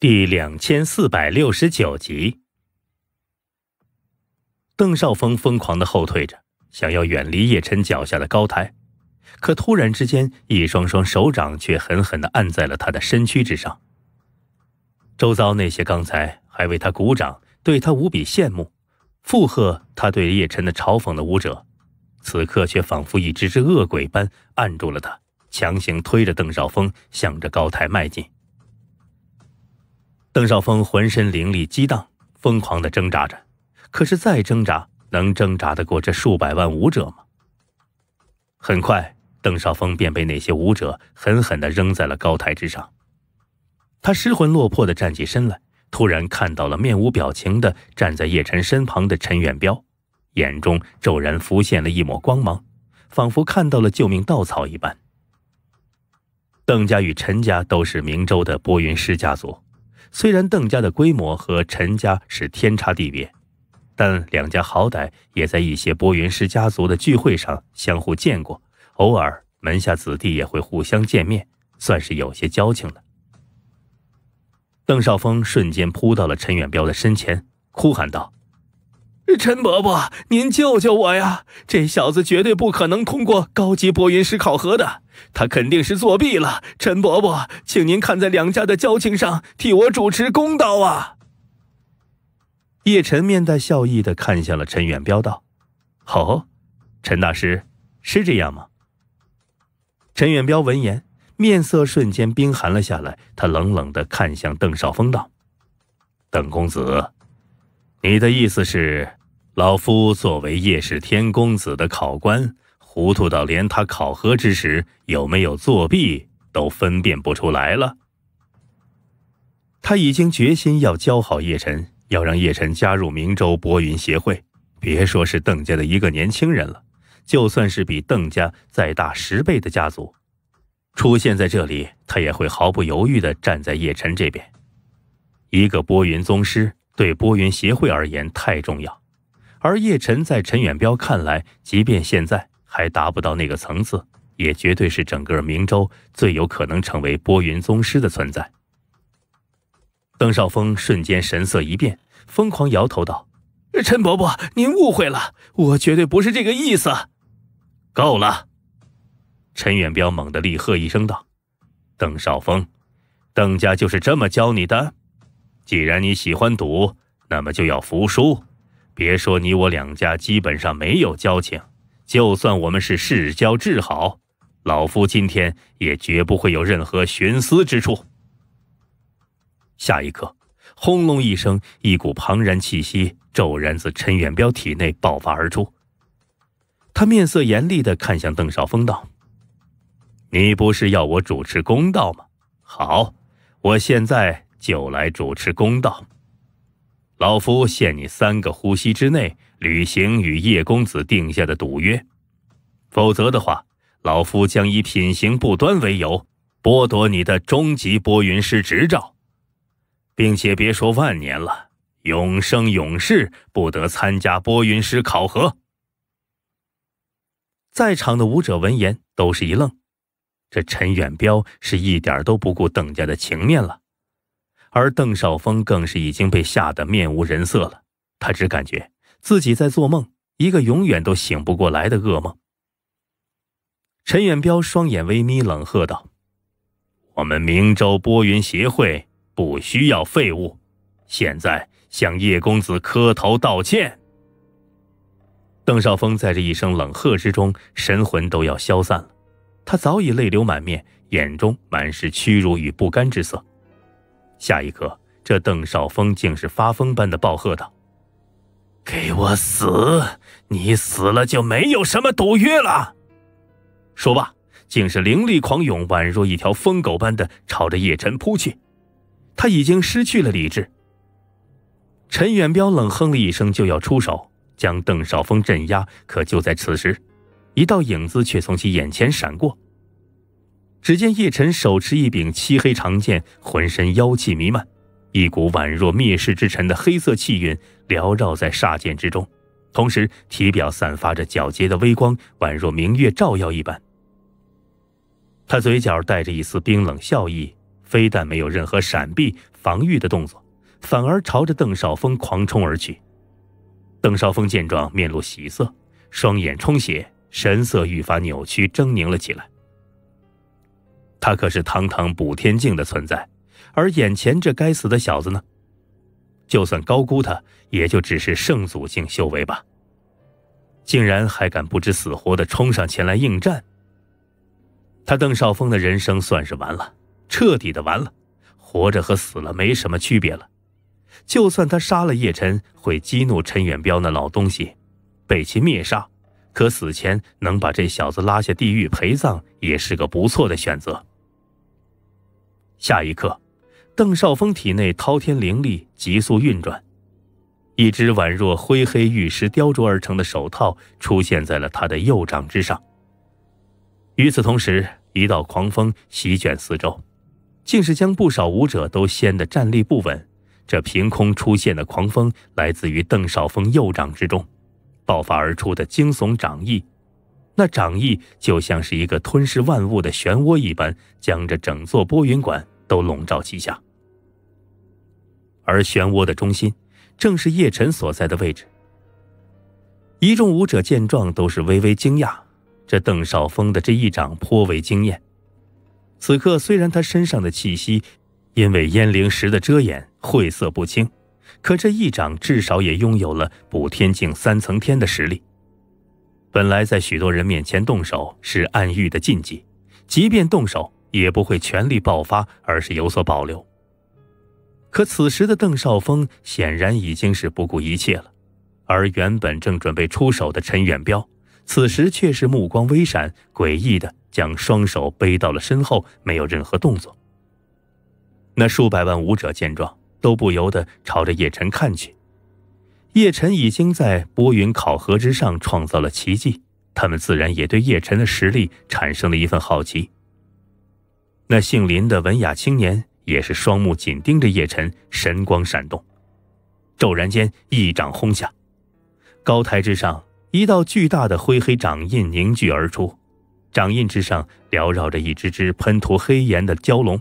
第两千四百六十九集，邓少峰疯狂的后退着，想要远离叶辰脚下的高台，可突然之间，一双双手掌却狠狠的按在了他的身躯之上。周遭那些刚才还为他鼓掌、对他无比羡慕、附和他对叶辰的嘲讽的舞者，此刻却仿佛一只只恶鬼般按住了他，强行推着邓少峰向着高台迈进。邓少峰浑身灵力激荡，疯狂的挣扎着，可是再挣扎，能挣扎得过这数百万武者吗？很快，邓少峰便被那些武者狠狠的扔在了高台之上。他失魂落魄的站起身来，突然看到了面无表情的站在叶晨身旁的陈远彪，眼中骤然浮现了一抹光芒，仿佛看到了救命稻草一般。邓家与陈家都是明州的播云师家族。虽然邓家的规模和陈家是天差地别，但两家好歹也在一些波云氏家族的聚会上相互见过，偶尔门下子弟也会互相见面，算是有些交情了。邓少峰瞬间扑到了陈远彪的身前，哭喊道。陈伯伯，您救救我呀！这小子绝对不可能通过高级播音师考核的，他肯定是作弊了。陈伯伯，请您看在两家的交情上，替我主持公道啊！叶晨面带笑意的看向了陈远彪，道：“哦，陈大师，是这样吗？”陈远彪闻言，面色瞬间冰寒了下来，他冷冷的看向邓少峰，道：“邓公子，你的意思是？”老夫作为叶氏天公子的考官，糊涂到连他考核之时有没有作弊都分辨不出来了。他已经决心要教好叶晨，要让叶晨加入明州波云协会。别说是邓家的一个年轻人了，就算是比邓家再大十倍的家族，出现在这里，他也会毫不犹豫的站在叶晨这边。一个波云宗师对波云协会而言太重要。而叶晨在陈远彪看来，即便现在还达不到那个层次，也绝对是整个明州最有可能成为波云宗师的存在。邓少峰瞬间神色一变，疯狂摇头道：“陈伯伯，您误会了，我绝对不是这个意思。”够了！陈远彪猛地厉喝一声道：“邓少峰，邓家就是这么教你的？既然你喜欢赌，那么就要服输。”别说你我两家基本上没有交情，就算我们是世交至好，老夫今天也绝不会有任何徇私之处。下一刻，轰隆一声，一股庞然气息骤然自陈远彪体内爆发而出。他面色严厉的看向邓少峰道：“你不是要我主持公道吗？好，我现在就来主持公道。”老夫限你三个呼吸之内履行与叶公子定下的赌约，否则的话，老夫将以品行不端为由，剥夺你的终极播云师执照，并且别说万年了，永生永世不得参加播云师考核。在场的武者闻言都是一愣，这陈远彪是一点都不顾邓家的情面了。而邓少峰更是已经被吓得面无人色了，他只感觉自己在做梦，一个永远都醒不过来的噩梦。陈远彪双眼微眯，冷喝道：“我们明州波云协会不需要废物，现在向叶公子磕头道歉。”邓少峰在这一声冷喝之中，神魂都要消散了，他早已泪流满面，眼中满是屈辱与不甘之色。下一刻，这邓少峰竟是发疯般的暴喝道：“给我死！你死了就没有什么赌约了。”说罢，竟是灵力狂涌，宛若一条疯狗般的朝着叶晨扑去。他已经失去了理智。陈远彪冷哼了一声，就要出手将邓少峰镇压，可就在此时，一道影子却从其眼前闪过。只见叶晨手持一柄漆黑长剑，浑身妖气弥漫，一股宛若灭世之尘的黑色气韵缭绕在煞剑之中，同时体表散发着皎洁的微光，宛若明月照耀一般。他嘴角带着一丝冰冷笑意，非但没有任何闪避防御的动作，反而朝着邓少峰狂冲而去。邓少峰见状，面露喜色，双眼充血，神色愈发扭曲狰狞了起来。他可是堂堂补天境的存在，而眼前这该死的小子呢？就算高估他，也就只是圣祖境修为吧。竟然还敢不知死活的冲上前来应战！他邓少峰的人生算是完了，彻底的完了，活着和死了没什么区别了。就算他杀了叶辰，会激怒陈远彪那老东西，被其灭杀，可死前能把这小子拉下地狱陪葬，也是个不错的选择。下一刻，邓少峰体内滔天灵力急速运转，一只宛若灰黑玉石雕琢而成的手套出现在了他的右掌之上。与此同时，一道狂风席卷四周，竟是将不少武者都掀得站立不稳。这凭空出现的狂风，来自于邓少峰右掌之中爆发而出的惊悚掌意。那掌意就像是一个吞噬万物的漩涡一般，将这整座波云馆都笼罩其下。而漩涡的中心，正是叶辰所在的位置。一众武者见状，都是微微惊讶。这邓少峰的这一掌颇为惊艳。此刻虽然他身上的气息，因为烟灵石的遮掩晦涩不清，可这一掌至少也拥有了补天境三层天的实力。本来在许多人面前动手是暗喻的禁忌，即便动手也不会全力爆发，而是有所保留。可此时的邓少峰显然已经是不顾一切了，而原本正准备出手的陈远彪，此时却是目光微闪，诡异的将双手背到了身后，没有任何动作。那数百万武者见状，都不由得朝着叶晨看去。叶晨已经在波云考核之上创造了奇迹，他们自然也对叶晨的实力产生了一份好奇。那姓林的文雅青年也是双目紧盯着叶晨，神光闪动，骤然间一掌轰下。高台之上，一道巨大的灰黑掌印凝聚而出，掌印之上缭绕着一只只喷涂黑炎的蛟龙，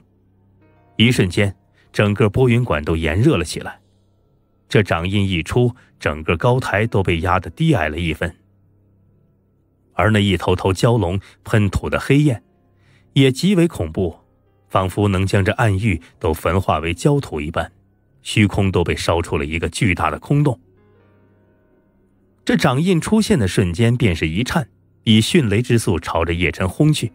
一瞬间，整个波云馆都炎热了起来。这掌印一出，整个高台都被压得低矮了一分。而那一头头蛟龙喷吐的黑焰，也极为恐怖，仿佛能将这暗域都焚化为焦土一般，虚空都被烧出了一个巨大的空洞。这掌印出现的瞬间，便是一颤，以迅雷之速朝着叶辰轰去。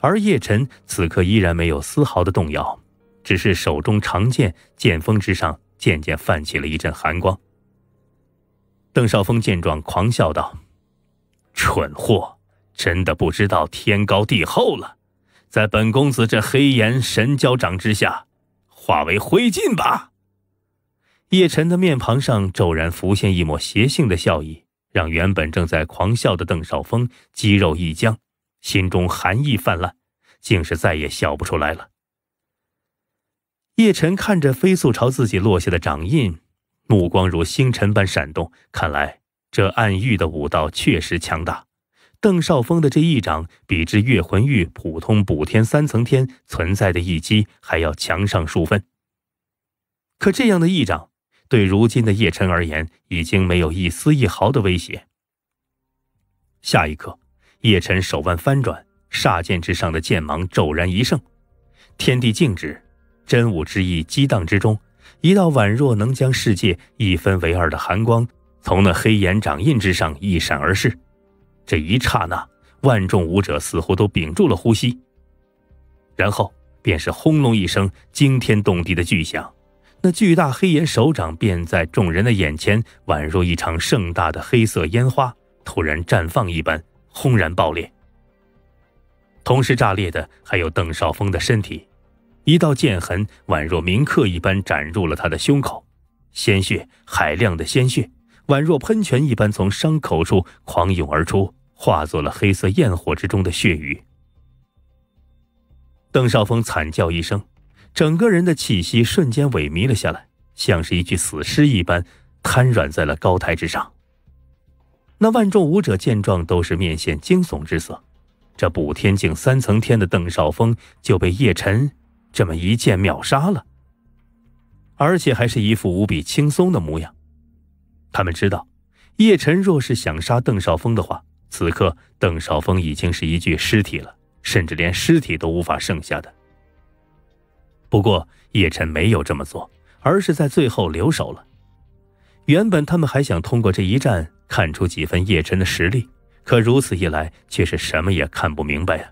而叶辰此刻依然没有丝毫的动摇，只是手中长剑剑锋之上。渐渐泛起了一阵寒光，邓少峰见状狂笑道：“蠢货，真的不知道天高地厚了，在本公子这黑炎神交掌之下，化为灰烬吧！”叶晨的面庞上骤然浮现一抹邪性的笑意，让原本正在狂笑的邓少峰肌肉一僵，心中寒意泛滥，竟是再也笑不出来了。叶晨看着飞速朝自己落下的掌印，目光如星辰般闪动。看来这暗域的武道确实强大。邓少峰的这一掌，比之月魂域普通补天三层天存在的一击还要强上数分。可这样的一掌，对如今的叶晨而言，已经没有一丝一毫的威胁。下一刻，叶晨手腕翻转，煞剑之上的剑芒骤然一盛，天地静止。真武之意激荡之中，一道宛若能将世界一分为二的寒光，从那黑岩掌印之上一闪而逝。这一刹那，万众武者似乎都屏住了呼吸。然后便是轰隆一声惊天动地的巨响，那巨大黑岩手掌便在众人的眼前，宛若一场盛大的黑色烟花突然绽放一般，轰然爆裂。同时炸裂的还有邓少峰的身体。一道剑痕宛若铭刻一般斩入了他的胸口，鲜血海量的鲜血宛若喷泉一般从伤口处狂涌而出，化作了黑色焰火之中的血雨。邓少峰惨叫一声，整个人的气息瞬间萎靡了下来，像是一具死尸一般瘫软在了高台之上。那万众武者见状，都是面现惊悚之色，这补天境三层天的邓少峰就被叶辰这么一剑秒杀了，而且还是一副无比轻松的模样。他们知道，叶晨若是想杀邓少峰的话，此刻邓少峰已经是一具尸体了，甚至连尸体都无法剩下的。不过叶晨没有这么做，而是在最后留手了。原本他们还想通过这一战看出几分叶晨的实力，可如此一来却是什么也看不明白呀。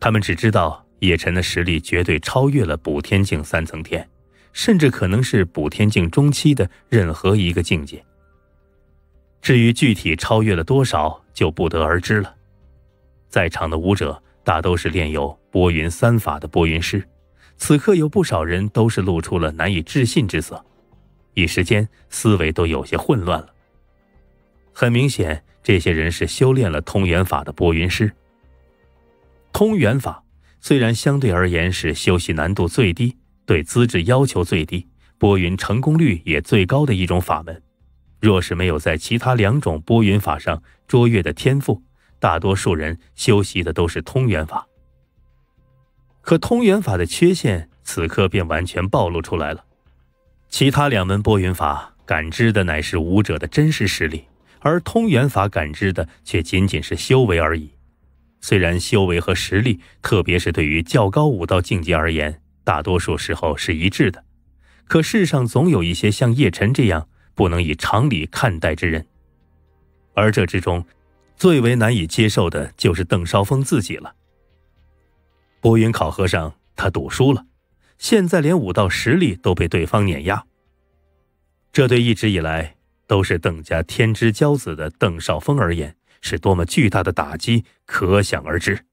他们只知道。叶辰的实力绝对超越了补天境三层天，甚至可能是补天境中期的任何一个境界。至于具体超越了多少，就不得而知了。在场的武者大都是练有拨云三法的拨云师，此刻有不少人都是露出了难以置信之色，一时间思维都有些混乱了。很明显，这些人是修炼了通元法的拨云师。通元法。虽然相对而言是修习难度最低、对资质要求最低、拨云成功率也最高的一种法门，若是没有在其他两种拨云法上卓越的天赋，大多数人修习的都是通元法。可通元法的缺陷此刻便完全暴露出来了：其他两门拨云法感知的乃是武者的真实实力，而通元法感知的却仅仅是修为而已。虽然修为和实力，特别是对于较高武道境界而言，大多数时候是一致的，可世上总有一些像叶辰这样不能以常理看待之人。而这之中，最为难以接受的就是邓少峰自己了。博云考核上他赌输了，现在连武道实力都被对方碾压。这对一直以来都是邓家天之骄子的邓少峰而言。是多么巨大的打击，可想而知。